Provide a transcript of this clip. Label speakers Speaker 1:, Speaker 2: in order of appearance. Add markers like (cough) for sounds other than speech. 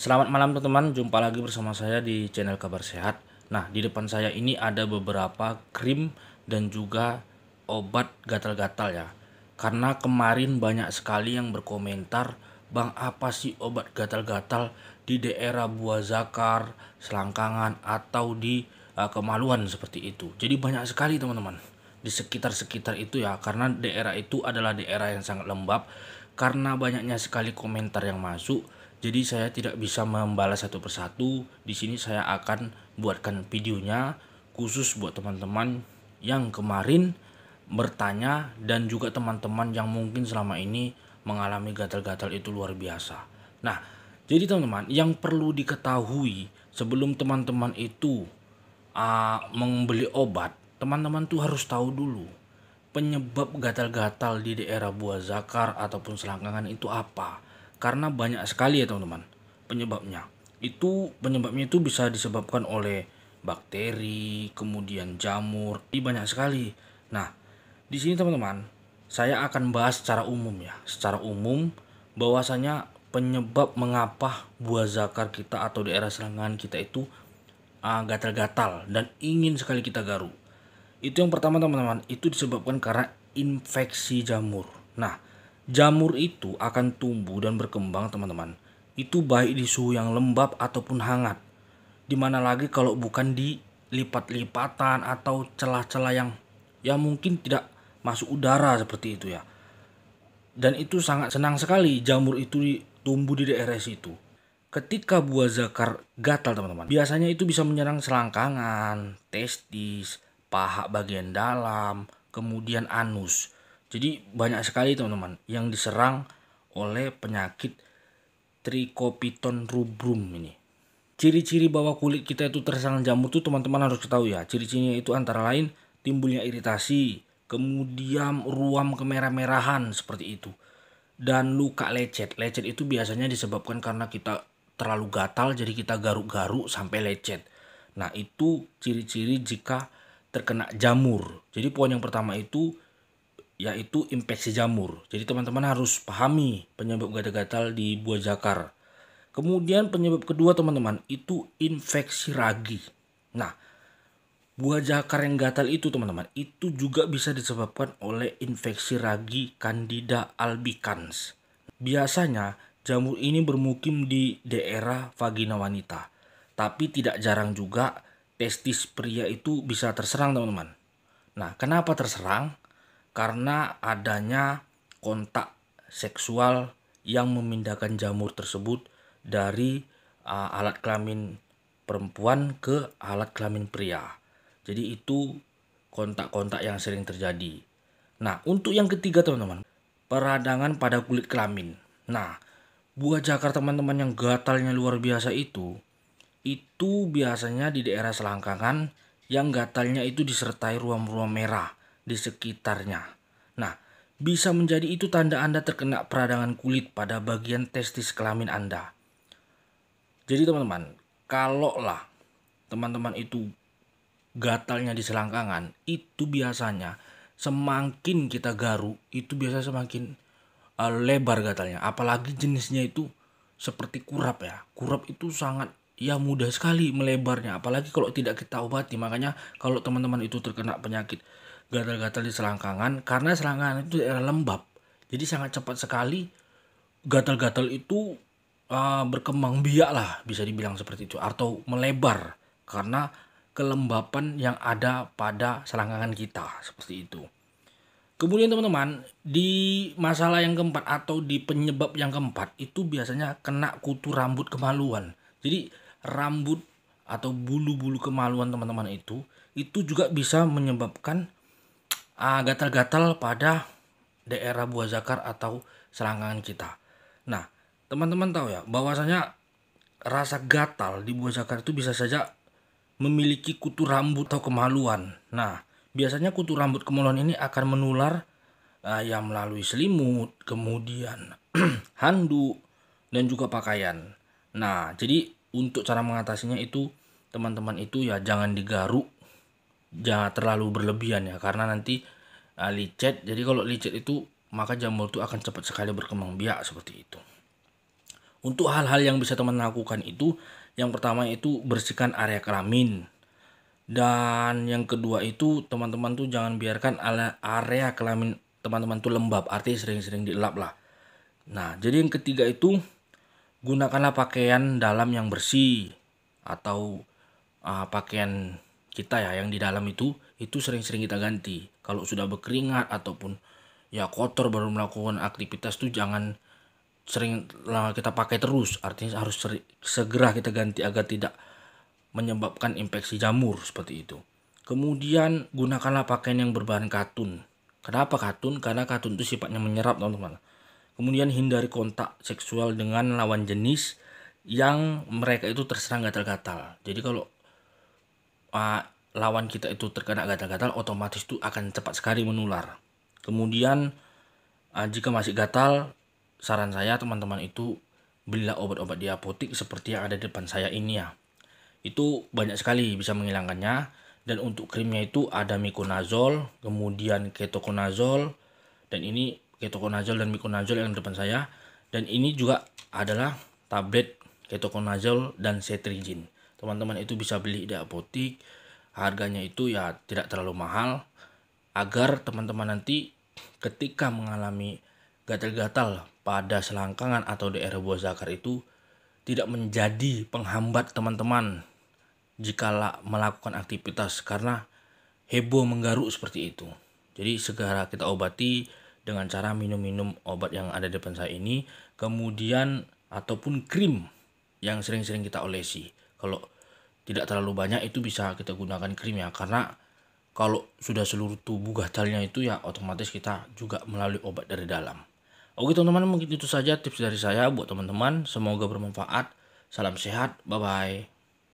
Speaker 1: Selamat malam teman-teman, jumpa lagi bersama saya di channel Kabar Sehat. Nah, di depan saya ini ada beberapa krim dan juga obat gatal-gatal ya. Karena kemarin banyak sekali yang berkomentar, "Bang, apa sih obat gatal-gatal di daerah buah zakar, selangkangan atau di uh, kemaluan seperti itu?" Jadi banyak sekali teman-teman di sekitar-sekitar itu ya, karena daerah itu adalah daerah yang sangat lembab karena banyaknya sekali komentar yang masuk jadi saya tidak bisa membalas satu persatu. Di sini saya akan buatkan videonya khusus buat teman-teman yang kemarin bertanya dan juga teman-teman yang mungkin selama ini mengalami gatal-gatal itu luar biasa. Nah, jadi teman-teman yang perlu diketahui sebelum teman-teman itu uh, membeli obat, teman-teman tuh harus tahu dulu penyebab gatal-gatal di daerah buah zakar ataupun selangkangan itu apa karena banyak sekali ya teman-teman penyebabnya. Itu penyebabnya itu bisa disebabkan oleh bakteri, kemudian jamur, ini banyak sekali. Nah, di sini teman-teman, saya akan bahas secara umum ya, secara umum bahwasanya penyebab mengapa buah zakar kita atau daerah serangan kita itu gatal ah, gatal-gatal dan ingin sekali kita garuk, Itu yang pertama teman-teman, itu disebabkan karena infeksi jamur. Nah, Jamur itu akan tumbuh dan berkembang teman-teman. Itu baik di suhu yang lembab ataupun hangat. Dimana lagi kalau bukan di lipat-lipatan atau celah-celah yang ya mungkin tidak masuk udara seperti itu ya. Dan itu sangat senang sekali jamur itu tumbuh di daerah situ. Ketika buah zakar gatal teman-teman, biasanya itu bisa menyerang selangkangan, testis, paha bagian dalam, kemudian anus. Jadi banyak sekali teman-teman yang diserang oleh penyakit Trichopiton rubrum ini. Ciri-ciri bahwa kulit kita itu terserang jamur tuh teman-teman harus ketahui ya. Ciri-cirinya itu antara lain timbulnya iritasi, kemudian ruam kemerah-merahan seperti itu. Dan luka lecet. Lecet itu biasanya disebabkan karena kita terlalu gatal jadi kita garuk-garuk sampai lecet. Nah, itu ciri-ciri jika terkena jamur. Jadi poin yang pertama itu yaitu infeksi jamur. Jadi teman-teman harus pahami penyebab gatal-gatal di buah zakar. Kemudian penyebab kedua teman-teman itu infeksi ragi. Nah, buah zakar yang gatal itu teman-teman itu juga bisa disebabkan oleh infeksi ragi Candida albicans. Biasanya jamur ini bermukim di daerah vagina wanita. Tapi tidak jarang juga testis pria itu bisa terserang teman-teman. Nah, kenapa terserang? karena adanya kontak seksual yang memindahkan jamur tersebut dari uh, alat kelamin perempuan ke alat kelamin pria. Jadi itu kontak-kontak yang sering terjadi. Nah, untuk yang ketiga teman-teman, peradangan pada kulit kelamin. Nah, buah jakar teman-teman yang gatalnya luar biasa itu, itu biasanya di daerah selangkangan yang gatalnya itu disertai ruam-ruam merah di sekitarnya. Nah, bisa menjadi itu tanda Anda terkena peradangan kulit pada bagian testis kelamin Anda. Jadi teman-teman, kalau lah teman-teman itu gatalnya di selangkangan, itu biasanya semakin kita garu, itu biasa semakin uh, lebar gatalnya. Apalagi jenisnya itu seperti kurap ya. Kurap itu sangat ya mudah sekali melebarnya apalagi kalau tidak kita obati makanya kalau teman-teman itu terkena penyakit gatal-gatal di selangkangan karena selangkangan itu daerah lembab. Jadi sangat cepat sekali gatal-gatal itu uh, berkembang biak lah bisa dibilang seperti itu atau melebar karena kelembapan yang ada pada selangkangan kita seperti itu. Kemudian teman-teman, di masalah yang keempat atau di penyebab yang keempat itu biasanya kena kutu rambut kemaluan. Jadi rambut atau bulu-bulu kemaluan teman-teman itu itu juga bisa menyebabkan uh, gatal-gatal pada daerah buah zakar atau selangkangan kita. Nah, teman-teman tahu ya bahwasanya rasa gatal di buah zakar itu bisa saja memiliki kutu rambut atau kemaluan. Nah, biasanya kutu rambut kemaluan ini akan menular uh, ah, yang melalui selimut, kemudian (clears throat) handuk dan juga pakaian. Nah, jadi untuk cara mengatasinya itu teman-teman itu ya jangan digaruk jangan terlalu berlebihan ya karena nanti uh, licet jadi kalau licet itu maka jamur itu akan cepat sekali berkembang biak seperti itu untuk hal-hal yang bisa teman lakukan itu yang pertama itu bersihkan area kelamin dan yang kedua itu teman-teman tuh jangan biarkan area kelamin teman-teman tuh lembab artinya sering-sering dielap lah nah jadi yang ketiga itu gunakanlah pakaian dalam yang bersih atau uh, pakaian kita ya yang di dalam itu itu sering-sering kita ganti kalau sudah berkeringat ataupun ya kotor baru melakukan aktivitas tuh jangan sering kita pakai terus artinya harus seri, segera kita ganti agar tidak menyebabkan infeksi jamur seperti itu kemudian gunakanlah pakaian yang berbahan katun kenapa katun karena katun itu sifatnya menyerap teman-teman kemudian hindari kontak seksual dengan lawan jenis yang mereka itu terserang gatal-gatal jadi kalau uh, lawan kita itu terkena gatal-gatal otomatis itu akan cepat sekali menular. Kemudian uh, jika masih gatal, saran saya teman-teman itu belilah obat-obat di apotik seperti yang ada di depan saya ini ya. Itu banyak sekali bisa menghilangkannya dan untuk krimnya itu ada mikonazol, kemudian ketokonazol dan ini ketokonazol dan mikonazol yang di depan saya dan ini juga adalah tablet ketokonazol dan cetirizine teman-teman itu bisa beli di apotik harganya itu ya tidak terlalu mahal agar teman-teman nanti ketika mengalami gatal-gatal pada selangkangan atau di area buah zakar itu tidak menjadi penghambat teman-teman jika melakukan aktivitas karena heboh menggaruk seperti itu. Jadi segera kita obati dengan cara minum-minum obat yang ada di depan saya ini, kemudian ataupun krim yang sering-sering kita olesi kalau tidak terlalu banyak itu bisa kita gunakan krim ya karena kalau sudah seluruh tubuh gatalnya itu ya otomatis kita juga melalui obat dari dalam oke teman-teman mungkin itu saja tips dari saya buat teman-teman semoga bermanfaat salam sehat bye bye